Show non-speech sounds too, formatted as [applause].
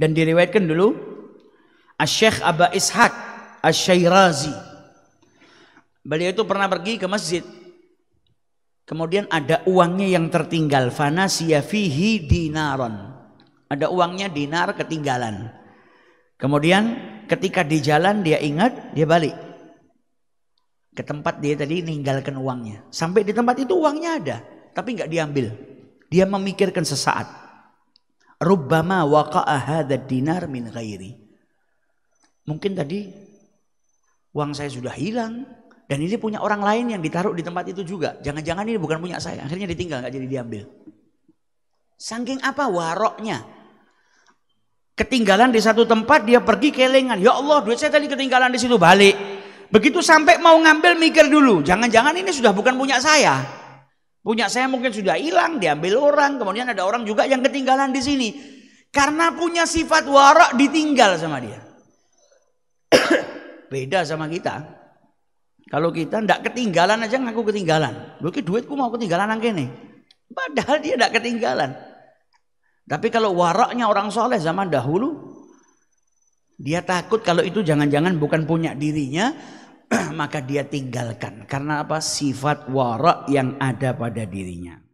dan diriwayatkan dulu Asy-Syaikh Aba Ishaq Asy-Syairazi. Beliau itu pernah pergi ke masjid. Kemudian ada uangnya yang tertinggal, fanasiya fihi dinaron. Ada uangnya dinar ketinggalan. Kemudian ketika di jalan dia ingat, dia balik ke tempat dia tadi ninggalkan uangnya. Sampai di tempat itu uangnya ada, tapi nggak diambil. Dia memikirkan sesaat rubbama waqa'a hadha dinar min ghairi. Mungkin tadi uang saya sudah hilang dan ini punya orang lain yang ditaruh di tempat itu juga. Jangan-jangan ini bukan punya saya. Akhirnya ditinggal nggak jadi diambil. Saking apa waroknya. Ketinggalan di satu tempat dia pergi kelengan. Ya Allah duit saya tadi ketinggalan di situ balik. Begitu sampai mau ngambil mikir dulu. Jangan-jangan ini sudah bukan punya saya. Punya saya mungkin sudah hilang, diambil orang, kemudian ada orang juga yang ketinggalan di sini. Karena punya sifat warak ditinggal sama dia. [coughs] Beda sama kita. Kalau kita tidak ketinggalan aja ngaku ketinggalan. Mungkin duitku mau ketinggalan nang nih. Padahal dia tidak ketinggalan. Tapi kalau waraknya orang soleh zaman dahulu, dia takut kalau itu jangan-jangan bukan punya dirinya, [clears throat] maka dia tinggalkan. Karena apa? Sifat warak yang ada pada dirinya.